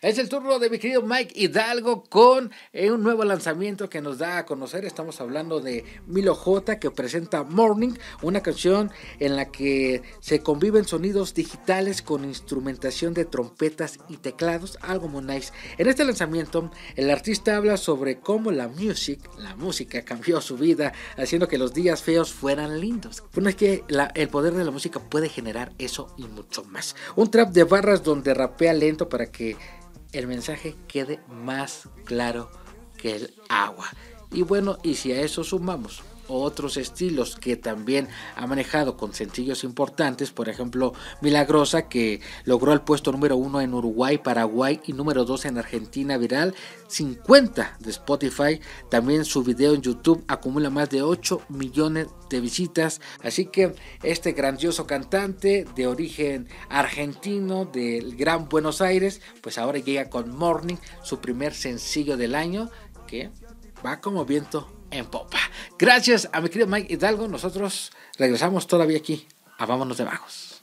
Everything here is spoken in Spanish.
Es el turno de mi querido Mike Hidalgo con eh, un nuevo lanzamiento que nos da a conocer. Estamos hablando de Milo J que presenta Morning, una canción en la que se conviven sonidos digitales con instrumentación de trompetas y teclados, algo muy nice. En este lanzamiento, el artista habla sobre cómo la music, la música cambió su vida, haciendo que los días feos fueran lindos. Bueno, es que el poder de la música puede generar eso y mucho más. Un trap de barras donde rapea lento para que el mensaje quede más claro que el agua. Y bueno, y si a eso sumamos otros estilos que también ha manejado con sencillos importantes, por ejemplo Milagrosa que logró el puesto número uno en Uruguay, Paraguay y número dos en Argentina Viral, 50 de Spotify, también su video en YouTube acumula más de 8 millones de visitas, así que este grandioso cantante de origen argentino del Gran Buenos Aires, pues ahora llega con Morning, su primer sencillo del año que va como viento en popa. Gracias a mi querido Mike Hidalgo. Nosotros regresamos todavía aquí a Vámonos de Bajos.